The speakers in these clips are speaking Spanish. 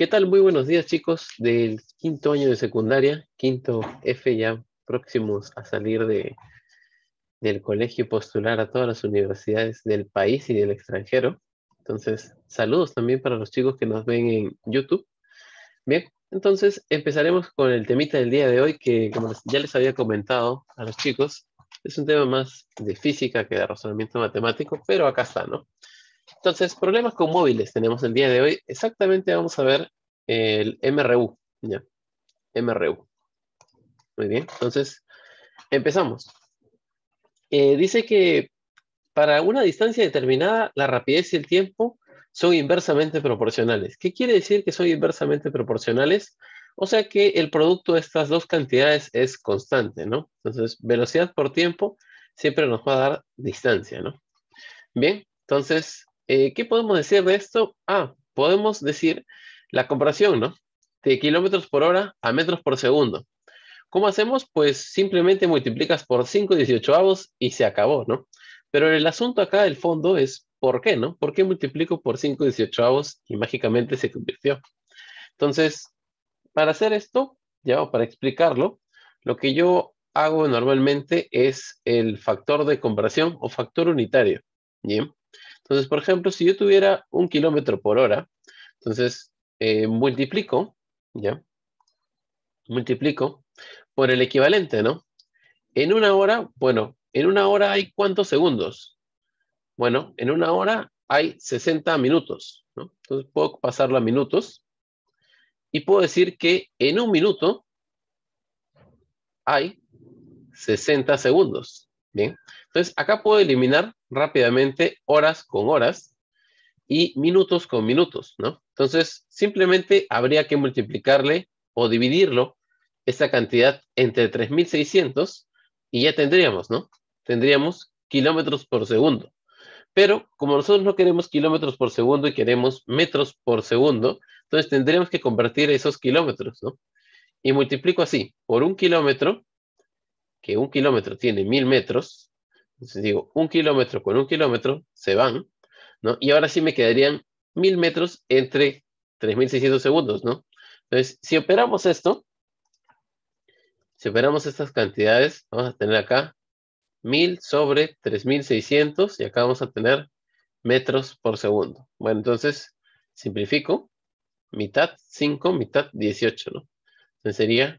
¿Qué tal? Muy buenos días chicos del quinto año de secundaria, quinto F ya próximos a salir de, del colegio postular a todas las universidades del país y del extranjero. Entonces, saludos también para los chicos que nos ven en YouTube. Bien, entonces empezaremos con el temita del día de hoy que como ya les había comentado a los chicos, es un tema más de física que de razonamiento matemático, pero acá está, ¿no? Entonces, problemas con móviles tenemos el día de hoy. Exactamente vamos a ver el MRU. ¿ya? MRU. Muy bien, entonces empezamos. Eh, dice que para una distancia determinada, la rapidez y el tiempo son inversamente proporcionales. ¿Qué quiere decir que son inversamente proporcionales? O sea que el producto de estas dos cantidades es constante, ¿no? Entonces, velocidad por tiempo siempre nos va a dar distancia, ¿no? Bien, entonces, eh, ¿Qué podemos decir de esto? Ah, podemos decir la comparación, ¿no? De kilómetros por hora a metros por segundo. ¿Cómo hacemos? Pues simplemente multiplicas por 5 18avos y se acabó, ¿no? Pero el asunto acá del fondo es ¿por qué, no? ¿Por qué multiplico por 5 18avos y mágicamente se convirtió? Entonces, para hacer esto, ya para explicarlo, lo que yo hago normalmente es el factor de comparación o factor unitario. Bien. Entonces, por ejemplo, si yo tuviera un kilómetro por hora, entonces eh, multiplico, ¿ya? Multiplico por el equivalente, ¿no? En una hora, bueno, en una hora hay cuántos segundos? Bueno, en una hora hay 60 minutos, ¿no? Entonces puedo pasarla a minutos y puedo decir que en un minuto hay 60 segundos, ¿bien? Entonces, acá puedo eliminar rápidamente horas con horas y minutos con minutos, ¿no? Entonces, simplemente habría que multiplicarle o dividirlo esta cantidad entre 3600 y ya tendríamos, ¿no? Tendríamos kilómetros por segundo. Pero como nosotros no queremos kilómetros por segundo y queremos metros por segundo, entonces tendríamos que convertir esos kilómetros, ¿no? Y multiplico así, por un kilómetro, que un kilómetro tiene mil metros, entonces digo, un kilómetro con un kilómetro se van, ¿no? Y ahora sí me quedarían mil metros entre 3600 segundos, ¿no? Entonces, si operamos esto, si operamos estas cantidades, vamos a tener acá mil sobre 3600 y acá vamos a tener metros por segundo. Bueno, entonces simplifico, mitad 5, mitad 18, ¿no? Entonces sería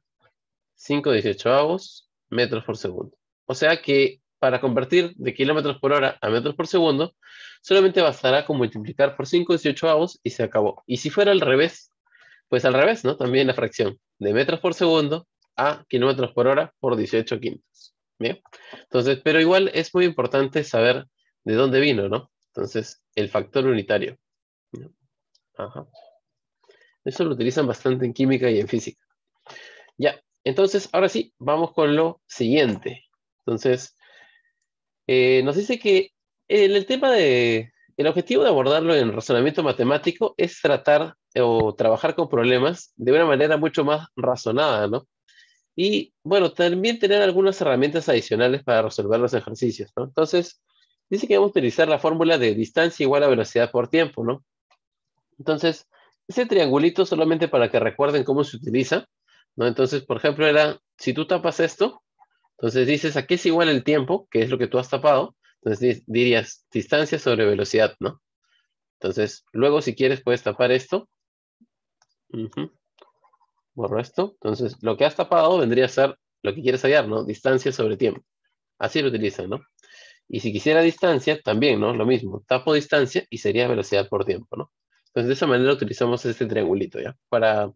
5 18 avos metros por segundo. O sea que para convertir de kilómetros por hora a metros por segundo, solamente bastará con multiplicar por 5 18 avos y se acabó. Y si fuera al revés, pues al revés, ¿no? También la fracción de metros por segundo a kilómetros por hora por 18 quintos. ¿Bien? Entonces, pero igual es muy importante saber de dónde vino, ¿no? Entonces, el factor unitario. Ajá. Eso lo utilizan bastante en química y en física. Ya, entonces, ahora sí, vamos con lo siguiente. Entonces, eh, nos dice que el, el, tema de, el objetivo de abordarlo en razonamiento matemático es tratar eh, o trabajar con problemas de una manera mucho más razonada, ¿no? Y bueno, también tener algunas herramientas adicionales para resolver los ejercicios, ¿no? Entonces, dice que vamos a utilizar la fórmula de distancia igual a velocidad por tiempo, ¿no? Entonces, ese triangulito solamente para que recuerden cómo se utiliza, ¿no? Entonces, por ejemplo, era, si tú tapas esto, entonces dices, ¿a qué es igual el tiempo? Que es lo que tú has tapado. Entonces dirías, distancia sobre velocidad, ¿no? Entonces, luego si quieres puedes tapar esto. Borro esto. Entonces, lo que has tapado vendría a ser lo que quieres hallar, ¿no? Distancia sobre tiempo. Así lo utilizan, ¿no? Y si quisiera distancia, también, ¿no? Lo mismo. Tapo distancia y sería velocidad por tiempo, ¿no? Entonces, de esa manera utilizamos este triangulito, ¿ya? Para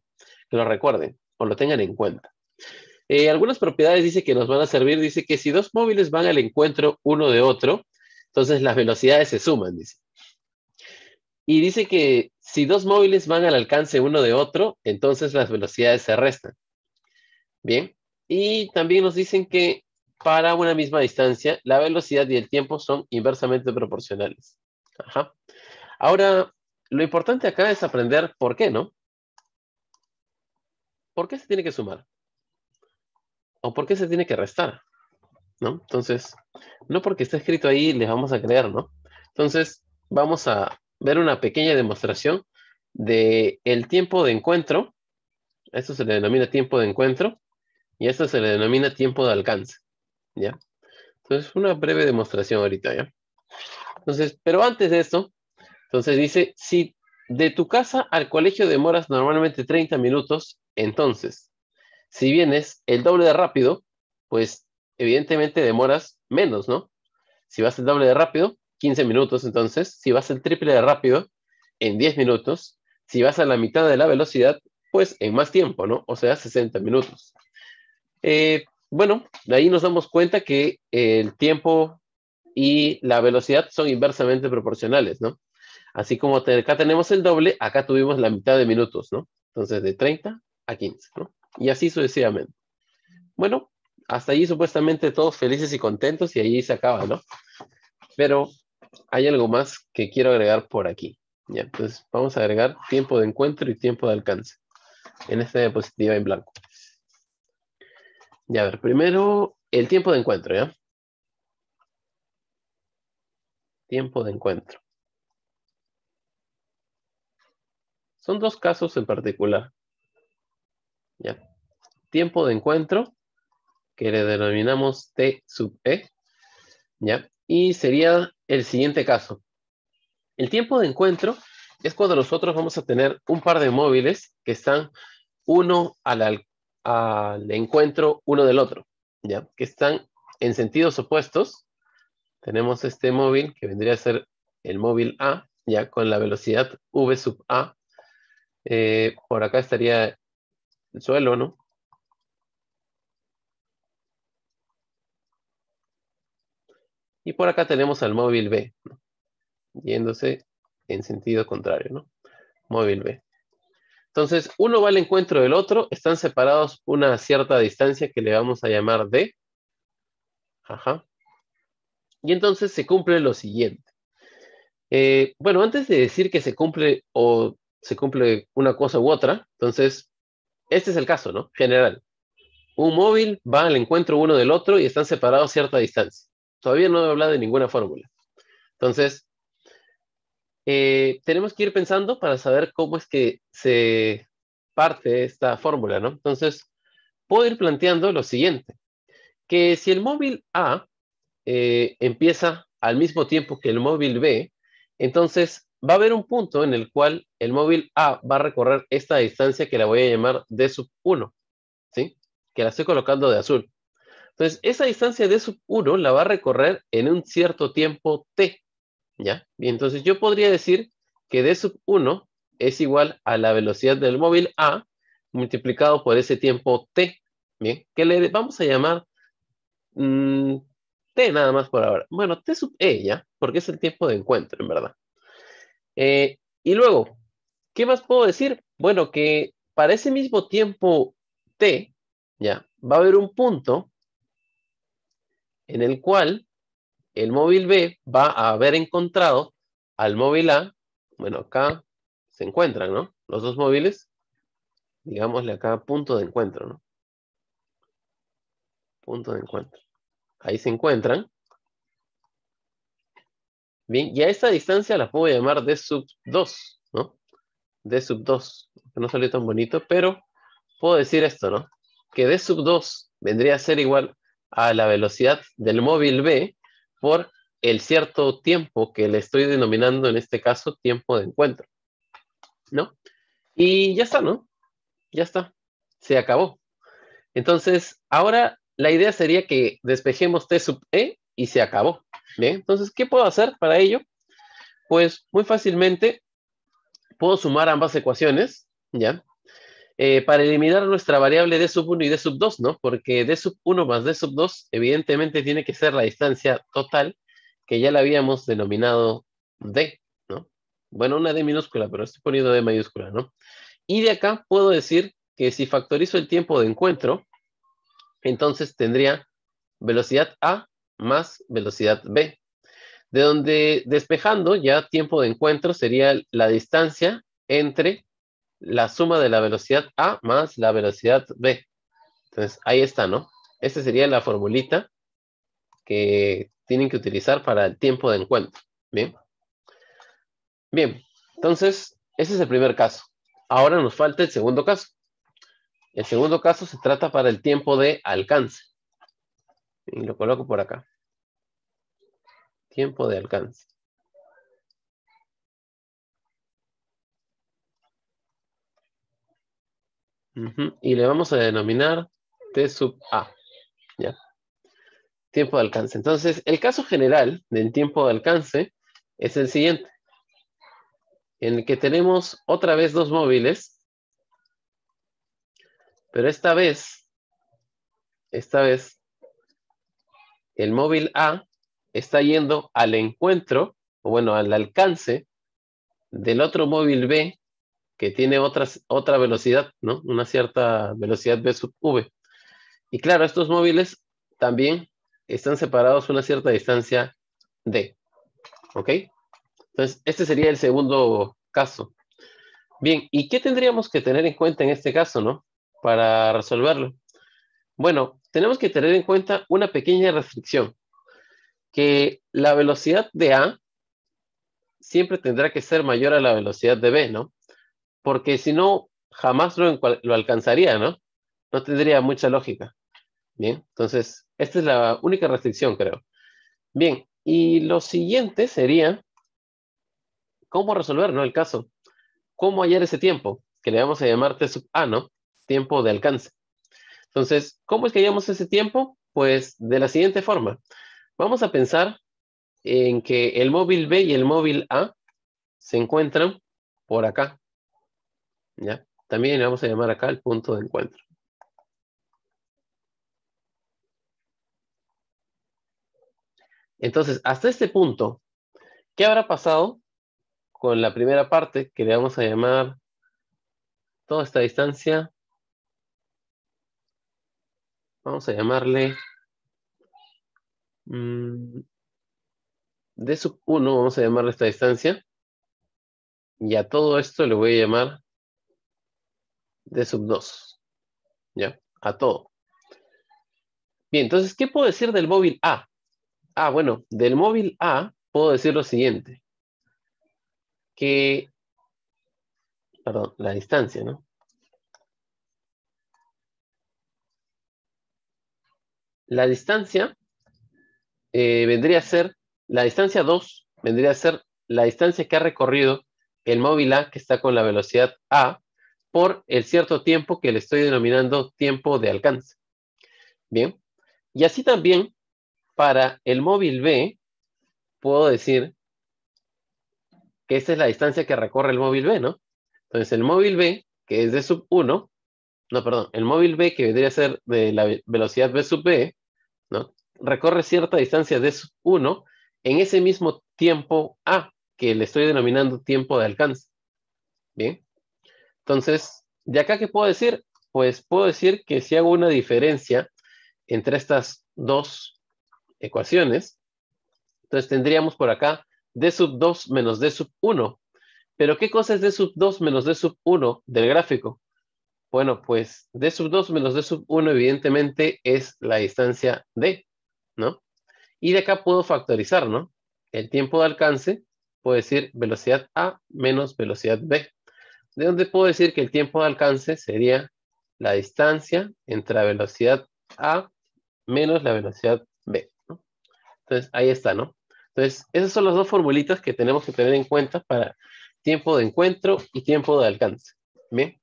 que lo recuerden o lo tengan en cuenta. Eh, algunas propiedades dice que nos van a servir, dice que si dos móviles van al encuentro uno de otro, entonces las velocidades se suman, dice. Y dice que si dos móviles van al alcance uno de otro, entonces las velocidades se restan. Bien, y también nos dicen que para una misma distancia, la velocidad y el tiempo son inversamente proporcionales. Ahora, lo importante acá es aprender por qué, ¿no? ¿Por qué se tiene que sumar? ¿O por qué se tiene que restar? ¿No? Entonces, no porque está escrito ahí le vamos a creer, ¿no? Entonces, vamos a ver una pequeña demostración de el tiempo de encuentro. Esto se le denomina tiempo de encuentro y esto se le denomina tiempo de alcance, ¿ya? Entonces, una breve demostración ahorita, ¿ya? Entonces, pero antes de esto, entonces dice, si de tu casa al colegio demoras normalmente 30 minutos, entonces, si vienes el doble de rápido, pues evidentemente demoras menos, ¿no? Si vas el doble de rápido, 15 minutos entonces, si vas el triple de rápido, en 10 minutos, si vas a la mitad de la velocidad, pues en más tiempo, ¿no? O sea, 60 minutos. Eh, bueno, de ahí nos damos cuenta que el tiempo y la velocidad son inversamente proporcionales, ¿no? Así como acá tenemos el doble, acá tuvimos la mitad de minutos, ¿no? Entonces, de 30 a 15, ¿no? Y así sucesivamente. Bueno, hasta allí supuestamente todos felices y contentos y allí se acaba, ¿no? Pero hay algo más que quiero agregar por aquí. entonces vamos a agregar tiempo de encuentro y tiempo de alcance en esta diapositiva en blanco. Ya, a ver, primero el tiempo de encuentro, ¿ya? Tiempo de encuentro. Son dos casos en particular. ¿ya? Tiempo de encuentro, que le denominamos T sub E, ¿ya? Y sería el siguiente caso. El tiempo de encuentro es cuando nosotros vamos a tener un par de móviles que están uno al, al encuentro uno del otro, ¿ya? Que están en sentidos opuestos. Tenemos este móvil que vendría a ser el móvil A, ya con la velocidad V sub A. Eh, por acá estaría el suelo, ¿no? Y por acá tenemos al móvil B, ¿no? yéndose en sentido contrario, ¿no? Móvil B. Entonces, uno va al encuentro del otro, están separados una cierta distancia que le vamos a llamar D. Ajá. Y entonces se cumple lo siguiente. Eh, bueno, antes de decir que se cumple o se cumple una cosa u otra, entonces este es el caso, ¿no? General. Un móvil va al encuentro uno del otro y están separados a cierta distancia. Todavía no he hablado de ninguna fórmula. Entonces, eh, tenemos que ir pensando para saber cómo es que se parte esta fórmula, ¿no? Entonces, puedo ir planteando lo siguiente, que si el móvil A eh, empieza al mismo tiempo que el móvil B, entonces va a haber un punto en el cual el móvil A va a recorrer esta distancia que la voy a llamar D sub 1, ¿sí? Que la estoy colocando de azul. Entonces, esa distancia D sub 1 la va a recorrer en un cierto tiempo T, ¿ya? Y entonces yo podría decir que D 1 es igual a la velocidad del móvil A multiplicado por ese tiempo T, ¿bien? Que le vamos a llamar mm, T nada más por ahora. Bueno, T sub E, ¿ya? Porque es el tiempo de encuentro, en verdad. Eh, y luego, ¿qué más puedo decir? Bueno, que para ese mismo tiempo T, ya, va a haber un punto en el cual el móvil B va a haber encontrado al móvil A, bueno, acá se encuentran, ¿no? Los dos móviles, digámosle acá punto de encuentro, ¿no? Punto de encuentro. Ahí se encuentran. Bien, y a esta distancia la puedo llamar D sub 2, ¿no? D sub 2, que no salió tan bonito, pero puedo decir esto, ¿no? Que D sub 2 vendría a ser igual a la velocidad del móvil B por el cierto tiempo que le estoy denominando en este caso tiempo de encuentro, ¿no? Y ya está, ¿no? Ya está, se acabó. Entonces, ahora la idea sería que despejemos T sub E y se acabó, Bien, entonces, ¿qué puedo hacer para ello? Pues muy fácilmente puedo sumar ambas ecuaciones, ¿ya? Eh, para eliminar nuestra variable d sub 1 y d sub 2, ¿no? Porque d sub 1 más d sub 2 evidentemente tiene que ser la distancia total que ya la habíamos denominado d, ¿no? Bueno, una d minúscula, pero estoy poniendo d mayúscula, ¿no? Y de acá puedo decir que si factorizo el tiempo de encuentro, entonces tendría velocidad a más velocidad B. de donde despejando ya tiempo de encuentro sería la distancia entre la suma de la velocidad a más la velocidad b. Entonces, ahí está, ¿no? Esta sería la formulita que tienen que utilizar para el tiempo de encuentro. Bien. Bien, entonces, ese es el primer caso. Ahora nos falta el segundo caso. El segundo caso se trata para el tiempo de alcance y lo coloco por acá. Tiempo de alcance. Y le vamos a denominar T sub A. ¿Ya? Tiempo de alcance. Entonces, el caso general del tiempo de alcance es el siguiente. En el que tenemos otra vez dos móviles. Pero esta vez, esta vez el móvil A está yendo al encuentro, o bueno, al alcance del otro móvil B que tiene otra velocidad, ¿no? Una cierta velocidad B sub V. Y claro, estos móviles también están separados una cierta distancia D. ¿Ok? Entonces, este sería el segundo caso. Bien, ¿y qué tendríamos que tener en cuenta en este caso, no? Para resolverlo. Bueno, tenemos que tener en cuenta una pequeña restricción, que la velocidad de A siempre tendrá que ser mayor a la velocidad de B, ¿no? Porque si no, jamás lo, alcanzaría, ¿no? No tendría mucha lógica. Bien, entonces, esta es la única restricción, creo. Bien, y lo siguiente sería, ¿cómo resolver, no? El caso. ¿Cómo hallar ese tiempo? Que le vamos a llamar T sub A, ¿no? Tiempo de alcance. Entonces, ¿cómo es que hallamos ese tiempo? Pues de la siguiente forma. Vamos a pensar en que el móvil B y el móvil A se encuentran por acá. ¿Ya? También vamos a llamar acá el punto de encuentro. Entonces, hasta este punto, ¿qué habrá pasado con la primera parte que le vamos a llamar toda esta distancia vamos a llamarle mm, D sub 1, vamos a llamarle esta distancia. Y a todo esto le voy a llamar D sub 2. ¿Ya? A todo. Bien, entonces, ¿qué puedo decir del móvil A? Ah, bueno, del móvil A puedo decir lo siguiente. Que, perdón, la distancia, ¿no? la distancia eh, vendría a ser, la distancia 2 vendría a ser la distancia que ha recorrido el móvil A que está con la velocidad A por el cierto tiempo que le estoy denominando tiempo de alcance. Bien, y así también para el móvil B puedo decir que esta es la distancia que recorre el móvil B, ¿no? Entonces el móvil B, que es de sub 1, no, perdón, el móvil B, que vendría a ser de la velocidad B sub B, ¿no? recorre cierta distancia D sub 1 en ese mismo tiempo A, que le estoy denominando tiempo de alcance. Bien. Entonces, ¿de acá qué puedo decir? Pues puedo decir que si hago una diferencia entre estas dos ecuaciones, entonces tendríamos por acá D sub 2 menos D sub 1. Pero ¿qué cosa es D sub 2 menos D sub 1 del gráfico? Bueno, pues d sub 2 menos d sub 1 evidentemente es la distancia d, ¿no? Y de acá puedo factorizar, ¿no? El tiempo de alcance, puedo decir velocidad a menos velocidad b. De donde puedo decir que el tiempo de alcance sería la distancia entre la velocidad a menos la velocidad b. ¿no? Entonces, ahí está, ¿no? Entonces, esas son las dos formulitas que tenemos que tener en cuenta para tiempo de encuentro y tiempo de alcance. Bien.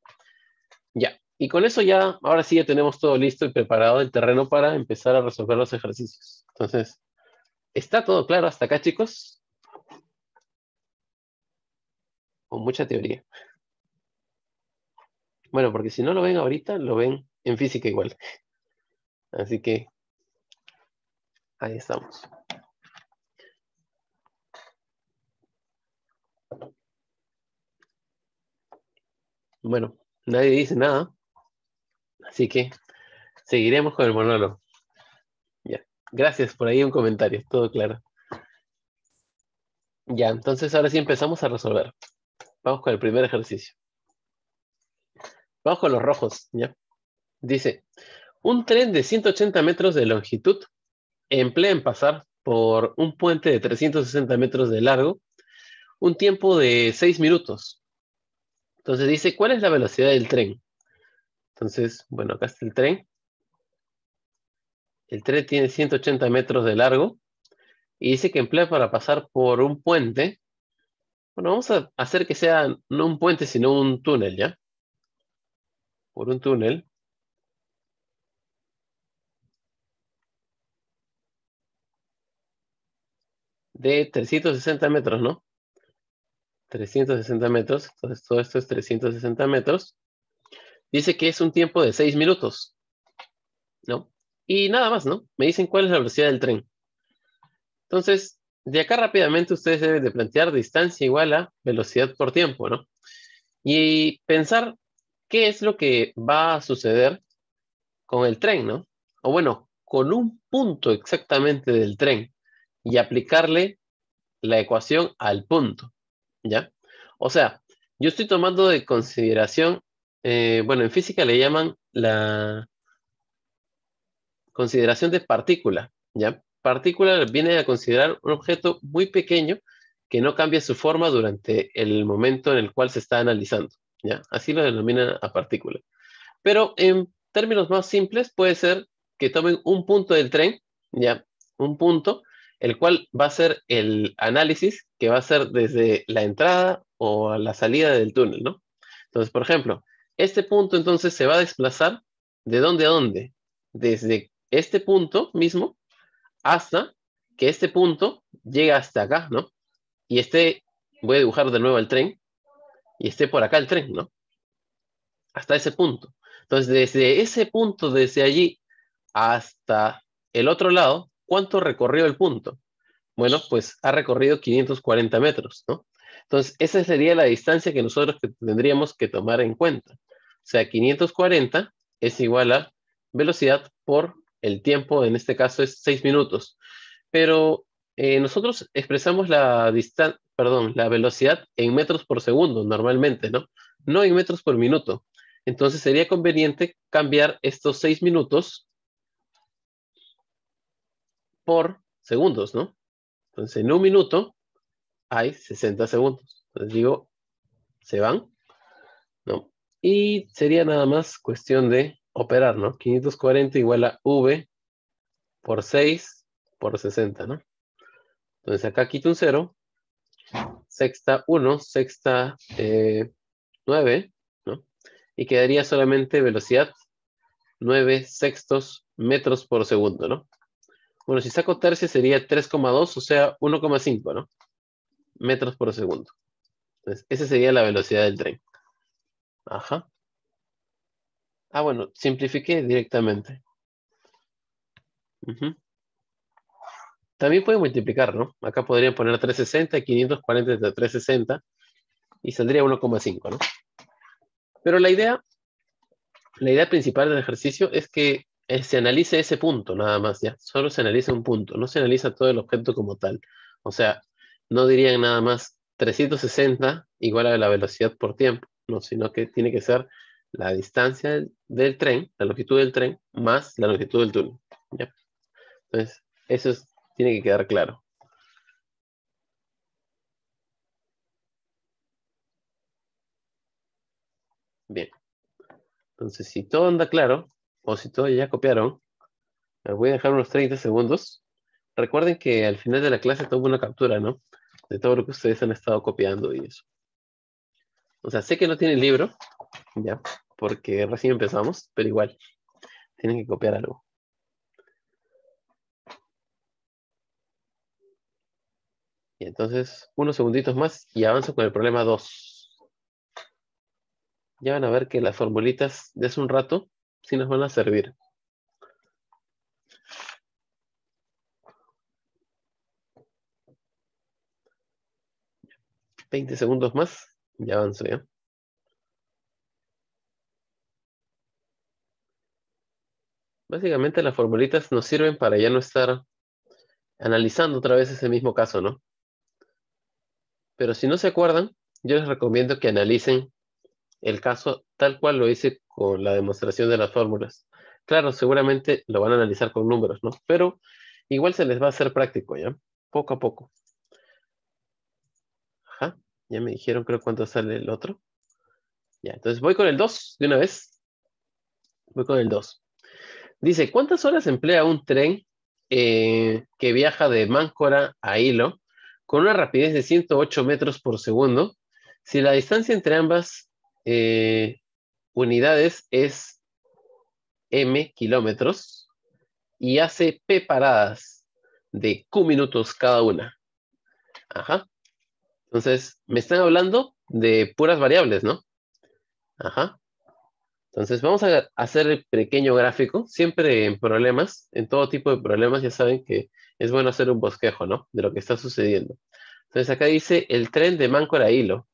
Ya, y con eso ya, ahora sí ya tenemos todo listo y preparado el terreno para empezar a resolver los ejercicios. Entonces, ¿está todo claro hasta acá, chicos? Con mucha teoría. Bueno, porque si no lo ven ahorita, lo ven en física igual. Así que ahí estamos. Bueno, Nadie dice nada. Así que seguiremos con el monólogo. Ya. Gracias por ahí un comentario, todo claro. Ya, entonces ahora sí empezamos a resolver. Vamos con el primer ejercicio. Vamos con los rojos, ¿ya? Dice, un tren de 180 metros de longitud emplea en pasar por un puente de 360 metros de largo un tiempo de 6 minutos entonces dice, ¿cuál es la velocidad del tren? Entonces, bueno, acá está el tren. El tren tiene 180 metros de largo y dice que emplea para pasar por un puente. Bueno, vamos a hacer que sea no un puente, sino un túnel, ¿ya? Por un túnel. De 360 metros, ¿no? 360 metros, entonces todo esto es 360 metros, dice que es un tiempo de 6 minutos, ¿no? Y nada más, ¿no? Me dicen cuál es la velocidad del tren. Entonces, de acá rápidamente ustedes deben de plantear distancia igual a velocidad por tiempo, ¿no? Y pensar qué es lo que va a suceder con el tren, ¿no? O bueno, con un punto exactamente del tren y aplicarle la ecuación al punto. ¿ya? O sea, yo estoy tomando de consideración, eh, bueno, en física le llaman la consideración de partícula, ¿ya? Partícula viene a considerar un objeto muy pequeño que no cambia su forma durante el momento en el cual se está analizando, ¿ya? Así lo denominan a partícula. Pero en términos más simples puede ser que tomen un punto del tren, ¿ya? Un punto el cual va a ser el análisis que va a ser desde la entrada o la salida del túnel, ¿no? Entonces, por ejemplo, este punto entonces se va a desplazar de dónde a dónde, desde este punto mismo hasta que este punto llega hasta acá, ¿no? Y este, voy a dibujar de nuevo el tren, y esté por acá el tren, ¿no? Hasta ese punto. Entonces, desde ese punto, desde allí hasta el otro lado, ¿cuánto recorrió el punto? Bueno, pues ha recorrido 540 metros, ¿no? Entonces, esa sería la distancia que nosotros tendríamos que tomar en cuenta. O sea, 540 es igual a velocidad por el tiempo, en este caso es 6 minutos. Pero eh, nosotros expresamos la distancia, perdón, la velocidad en metros por segundo normalmente, ¿no? No en metros por minuto. Entonces sería conveniente cambiar estos 6 minutos por segundos, ¿no? Entonces, en un minuto hay 60 segundos. Entonces digo, ¿se van? No. Y sería nada más cuestión de operar, ¿no? 540 igual a V por 6 por 60, ¿no? Entonces acá quito un 0, sexta 1, sexta 9, eh, ¿no? Y quedaría solamente velocidad 9 sextos metros por segundo, ¿no? Bueno, si saco tercio sería 3,2, o sea, 1,5, ¿no? Metros por segundo. Entonces, esa sería la velocidad del tren. Ajá. Ah, bueno, simplifiqué directamente. También puede multiplicar, ¿no? Acá podrían poner 360, 540 de 360 y saldría 1,5, ¿no? Pero la idea, la idea principal del ejercicio es que se analice ese punto nada más, ¿ya? Solo se analiza un punto, no se analiza todo el objeto como tal. O sea, no dirían nada más 360 igual a la velocidad por tiempo, no, sino que tiene que ser la distancia del tren, la longitud del tren, más la longitud del túnel. Entonces, eso tiene que quedar claro. Bien. Entonces, si todo anda claro, o si todavía ya copiaron, les eh, voy a dejar unos 30 segundos. Recuerden que al final de la clase tuvo una captura, ¿no? De todo lo que ustedes han estado copiando y eso. O sea, sé que no tienen libro, ya, porque recién empezamos, pero igual, tienen que copiar algo. Y entonces, unos segunditos más y avanzo con el problema 2. Ya van a ver que las formulitas de hace un rato si nos van a servir. Veinte segundos más ya avanzo ya. Básicamente las formulitas nos sirven para ya no estar analizando otra vez ese mismo caso, ¿no? Pero si no se acuerdan, yo les recomiendo que analicen el caso tal cual lo hice con la demostración de las fórmulas. Claro, seguramente lo van a analizar con números, ¿no? Pero igual se les va a hacer práctico, ¿ya? Poco a poco. Ajá, ya me dijeron creo cuánto sale el otro. Ya, entonces voy con el 2 de una vez. Voy con el 2. Dice, ¿cuántas horas emplea un tren eh, que viaja de Máncora a Hilo con una rapidez de 108 metros por segundo si la distancia entre ambas eh, unidades es m kilómetros y hace p paradas de q minutos cada una. Ajá. Entonces, me están hablando de puras variables, ¿no? Ajá. Entonces, vamos a hacer el pequeño gráfico, siempre en problemas, en todo tipo de problemas, ya saben que es bueno hacer un bosquejo, ¿no? De lo que está sucediendo. Entonces, acá dice el tren de manco Hilo.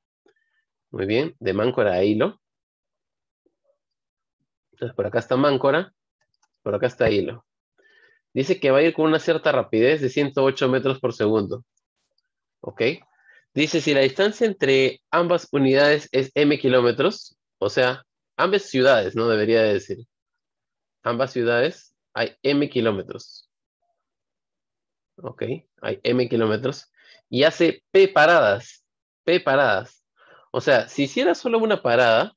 Muy bien, de Máncora a Hilo. Entonces, por acá está Máncora, por acá está Hilo. Dice que va a ir con una cierta rapidez de 108 metros por segundo. ¿Ok? Dice, si la distancia entre ambas unidades es m kilómetros, o sea, ambas ciudades, ¿no? Debería decir. Ambas ciudades hay m kilómetros. ¿Ok? Hay m kilómetros. Y hace p paradas. P paradas. O sea, si hiciera solo una parada,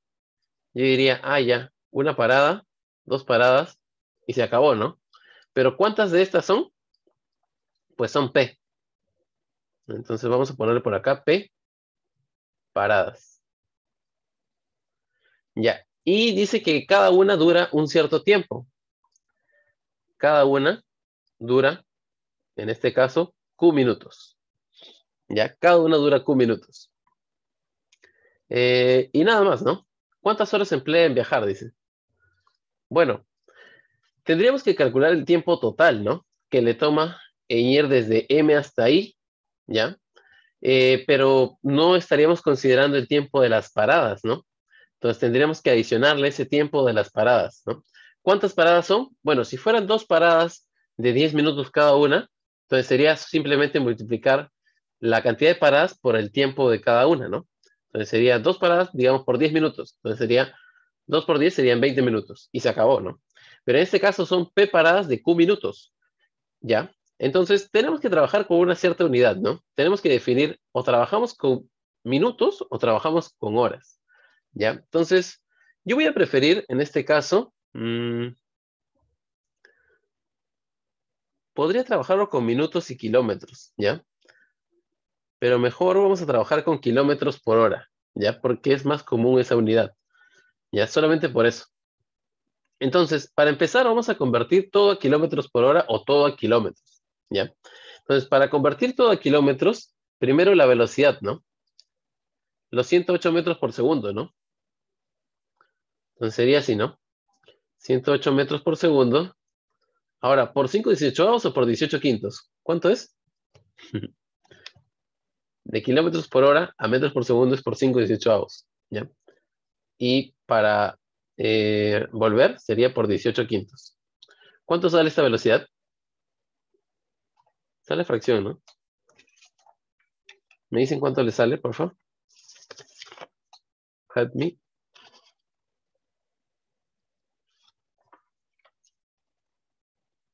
yo diría, ah, ya, una parada, dos paradas y se acabó, ¿no? Pero ¿cuántas de estas son? Pues son P. Entonces vamos a ponerle por acá P paradas. Ya. Y dice que cada una dura un cierto tiempo. Cada una dura, en este caso, Q minutos. Ya, cada una dura Q minutos. Eh, y nada más, ¿no? ¿Cuántas horas emplea en viajar? Dice. Bueno, tendríamos que calcular el tiempo total, ¿no? Que le toma ir desde M hasta I, ¿ya? Eh, pero no estaríamos considerando el tiempo de las paradas, ¿no? Entonces tendríamos que adicionarle ese tiempo de las paradas, ¿no? ¿Cuántas paradas son? Bueno, si fueran dos paradas de 10 minutos cada una, entonces sería simplemente multiplicar la cantidad de paradas por el tiempo de cada una, ¿no? Entonces sería dos paradas, digamos, por 10 minutos. Entonces sería 2 por 10 serían 20 minutos y se acabó, ¿no? Pero en este caso son P paradas de Q minutos, ¿ya? Entonces tenemos que trabajar con una cierta unidad, ¿no? Tenemos que definir o trabajamos con minutos o trabajamos con horas, ¿ya? Entonces yo voy a preferir en este caso, mm, podría trabajarlo con minutos y kilómetros, ¿ya? pero mejor vamos a trabajar con kilómetros por hora, ¿ya? Porque es más común esa unidad, ¿ya? Solamente por eso. Entonces, para empezar, vamos a convertir todo a kilómetros por hora o todo a kilómetros, ¿ya? Entonces, para convertir todo a kilómetros, primero la velocidad, ¿no? Los 108 metros por segundo, ¿no? Entonces sería así, ¿no? 108 metros por segundo. Ahora, ¿por 5 18 o por 18 quintos? ¿Cuánto es? de kilómetros por hora a metros por segundo es por 5 18 Y para eh, volver sería por 18 quintos. ¿Cuánto sale esta velocidad? Sale fracción, ¿no? ¿Me dicen cuánto le sale, por favor? Help me.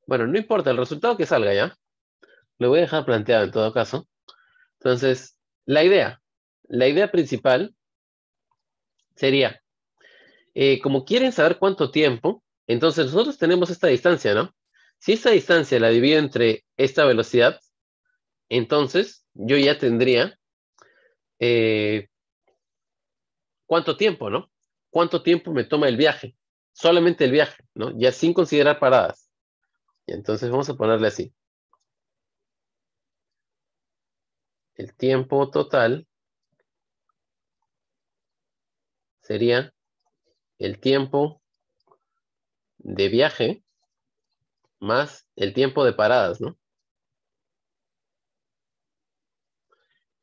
Bueno, no importa el resultado que salga ya. Lo voy a dejar planteado en todo caso. Entonces, la idea, la idea principal sería, eh, como quieren saber cuánto tiempo, entonces nosotros tenemos esta distancia, ¿no? Si esta distancia la divido entre esta velocidad, entonces yo ya tendría eh, cuánto tiempo, ¿no? ¿Cuánto tiempo me toma el viaje? Solamente el viaje, ¿no? Ya sin considerar paradas. Y entonces vamos a ponerle así. el tiempo total sería el tiempo de viaje más el tiempo de paradas, ¿no?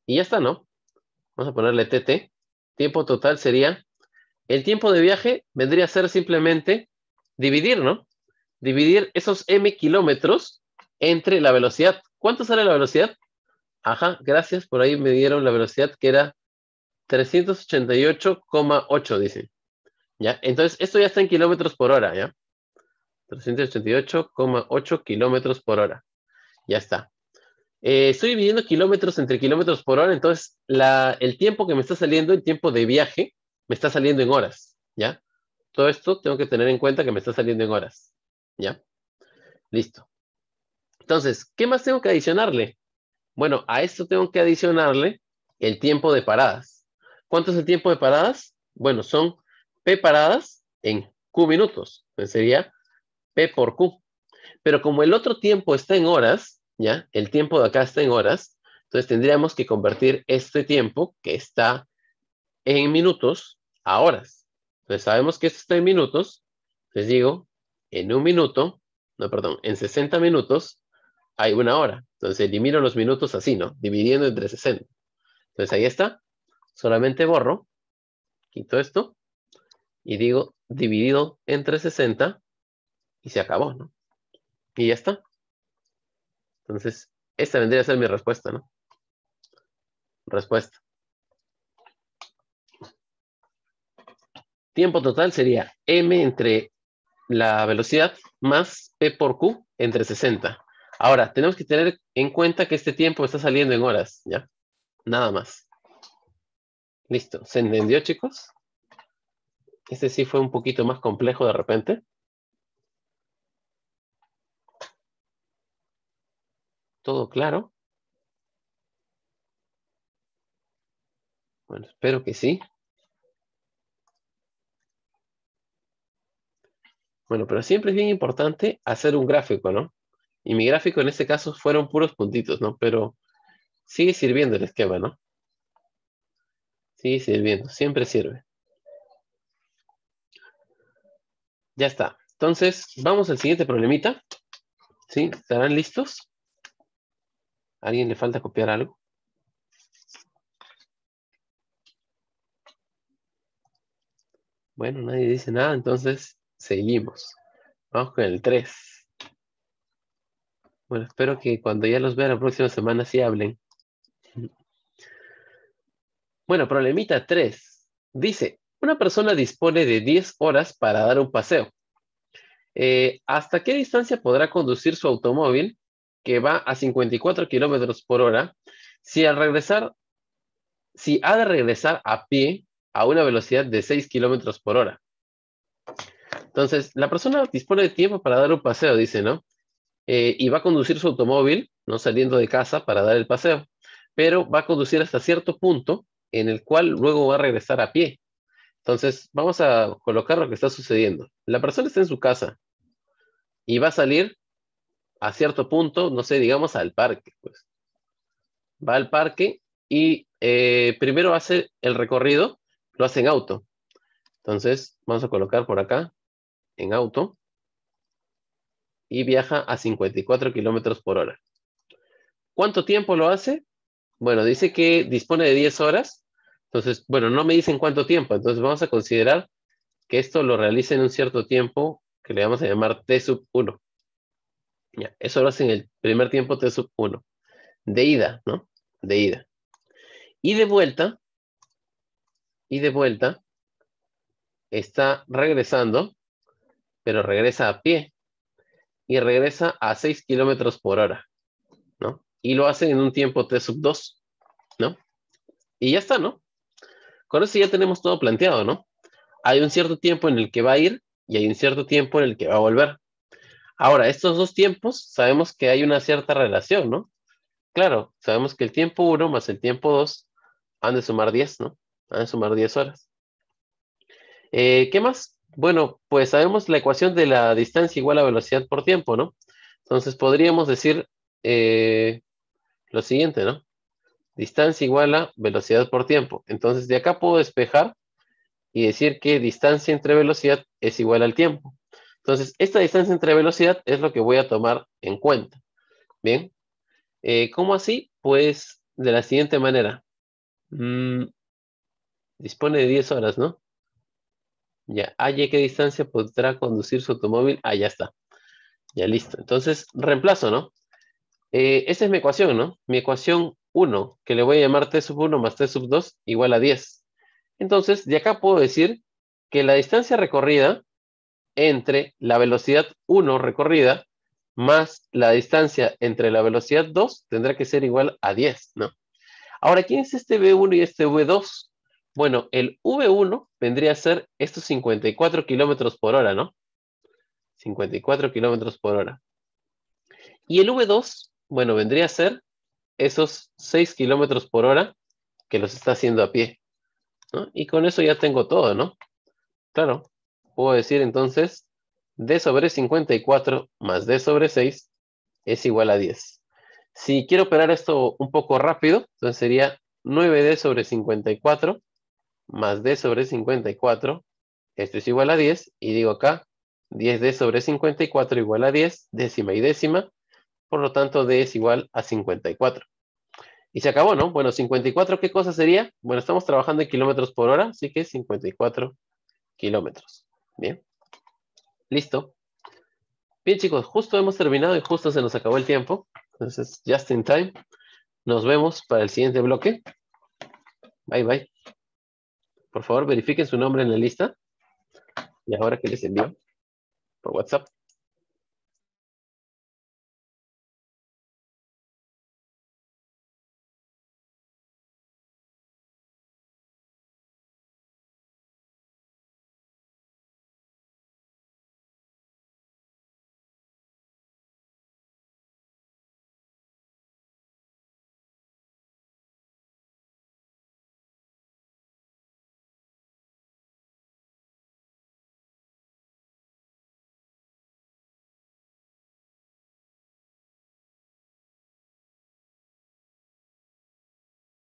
Y ya está, ¿no? Vamos a ponerle TT. Tiempo total sería, el tiempo de viaje vendría a ser simplemente dividir, ¿no? Dividir esos m kilómetros entre la velocidad. ¿Cuánto sale la velocidad? Ajá, gracias. Por ahí me dieron la velocidad que era 388,8, dice. ¿Ya? Entonces, esto ya está en kilómetros por hora, ¿ya? 388,8 kilómetros por hora. Ya está. Eh, estoy dividiendo kilómetros entre kilómetros por hora, entonces la, el tiempo que me está saliendo, el tiempo de viaje, me está saliendo en horas, ¿ya? Todo esto tengo que tener en cuenta que me está saliendo en horas, ¿ya? Listo. Entonces, ¿qué más tengo que adicionarle? Bueno, a esto tengo que adicionarle el tiempo de paradas. ¿Cuánto es el tiempo de paradas? Bueno, son P paradas en Q minutos. Entonces sería P por Q. Pero como el otro tiempo está en horas, ¿ya? El tiempo de acá está en horas. Entonces tendríamos que convertir este tiempo que está en minutos a horas. Entonces sabemos que esto está en minutos. Les digo, en un minuto, no, perdón, en 60 minutos hay una hora. Entonces elimino los minutos así, ¿no? Dividiendo entre 60. Entonces ahí está. Solamente borro. Quito esto. Y digo dividido entre 60. Y se acabó, ¿no? Y ya está. Entonces, esta vendría a ser mi respuesta, ¿no? Respuesta. Tiempo total sería m entre la velocidad más p por q entre 60. Ahora, tenemos que tener en cuenta que este tiempo está saliendo en horas, ¿ya? Nada más. Listo, ¿se entendió, chicos? Este sí fue un poquito más complejo de repente. ¿Todo claro? Bueno, espero que sí. Bueno, pero siempre es bien importante hacer un gráfico, ¿no? Y mi gráfico en este caso fueron puros puntitos, ¿no? Pero sigue sirviendo el esquema, ¿no? Sigue sirviendo, siempre sirve. Ya está. Entonces, vamos al siguiente problemita. ¿Sí? ¿Estarán listos? ¿A ¿Alguien le falta copiar algo? Bueno, nadie dice nada, entonces seguimos. Vamos con el 3. Bueno, pues espero que cuando ya los vea la próxima semana sí hablen. Bueno, problemita 3. Dice, una persona dispone de 10 horas para dar un paseo. Eh, ¿Hasta qué distancia podrá conducir su automóvil que va a 54 kilómetros por hora si al regresar, si ha de regresar a pie a una velocidad de 6 kilómetros por hora? Entonces, la persona dispone de tiempo para dar un paseo, dice, ¿no? Eh, y va a conducir su automóvil, no saliendo de casa para dar el paseo, pero va a conducir hasta cierto punto en el cual luego va a regresar a pie. Entonces, vamos a colocar lo que está sucediendo. La persona está en su casa y va a salir a cierto punto, no sé, digamos al parque. Pues. Va al parque y eh, primero hace el recorrido, lo hace en auto. Entonces, vamos a colocar por acá, en auto y viaja a 54 kilómetros por hora. ¿Cuánto tiempo lo hace? Bueno, dice que dispone de 10 horas. Entonces, bueno, no me dicen cuánto tiempo. Entonces vamos a considerar que esto lo realiza en un cierto tiempo que le vamos a llamar T sub 1. eso lo hace en el primer tiempo T sub 1. De ida, ¿no? De ida. Y de vuelta, y de vuelta, está regresando, pero regresa a pie y regresa a 6 kilómetros por hora, ¿no? Y lo hacen en un tiempo T sub 2, ¿no? Y ya está, ¿no? Con eso ya tenemos todo planteado, ¿no? Hay un cierto tiempo en el que va a ir y hay un cierto tiempo en el que va a volver. Ahora, estos dos tiempos sabemos que hay una cierta relación, ¿no? Claro, sabemos que el tiempo 1 más el tiempo 2 han de sumar 10, ¿no? Han de sumar 10 horas. Eh, ¿Qué más? Bueno, pues sabemos la ecuación de la distancia igual a velocidad por tiempo, ¿no? Entonces podríamos decir eh, lo siguiente, ¿no? Distancia igual a velocidad por tiempo. Entonces de acá puedo despejar y decir que distancia entre velocidad es igual al tiempo. Entonces, esta distancia entre velocidad es lo que voy a tomar en cuenta. ¿Bien? Eh, ¿Cómo así? Pues de la siguiente manera. Mm, dispone de 10 horas, ¿no? Ya, ah, ¿a qué distancia podrá conducir su automóvil. Ah, ya está. Ya listo. Entonces, reemplazo, ¿no? Eh, esa es mi ecuación, ¿no? Mi ecuación 1, que le voy a llamar T sub 1 más T sub 2 igual a 10. Entonces, de acá puedo decir que la distancia recorrida entre la velocidad 1 recorrida más la distancia entre la velocidad 2 tendrá que ser igual a 10, ¿no? Ahora, ¿quién es este V1 y este V2? Bueno, el V1 vendría a ser estos 54 kilómetros por hora, ¿no? 54 kilómetros por hora. Y el V2, bueno, vendría a ser esos 6 kilómetros por hora que los está haciendo a pie. ¿no? Y con eso ya tengo todo, ¿no? Claro, puedo decir entonces D sobre 54 más D sobre 6 es igual a 10. Si quiero operar esto un poco rápido, entonces sería 9D sobre 54 más d sobre 54, esto es igual a 10, y digo acá, 10d sobre 54 igual a 10, décima y décima, por lo tanto d es igual a 54. Y se acabó, ¿no? Bueno, 54, ¿qué cosa sería? Bueno, estamos trabajando en kilómetros por hora, así que 54 kilómetros. Bien. Listo. Bien, chicos, justo hemos terminado y justo se nos acabó el tiempo. Entonces, just in time. Nos vemos para el siguiente bloque. Bye, bye. Por favor, verifiquen su nombre en la lista. Y ahora que les envío por WhatsApp.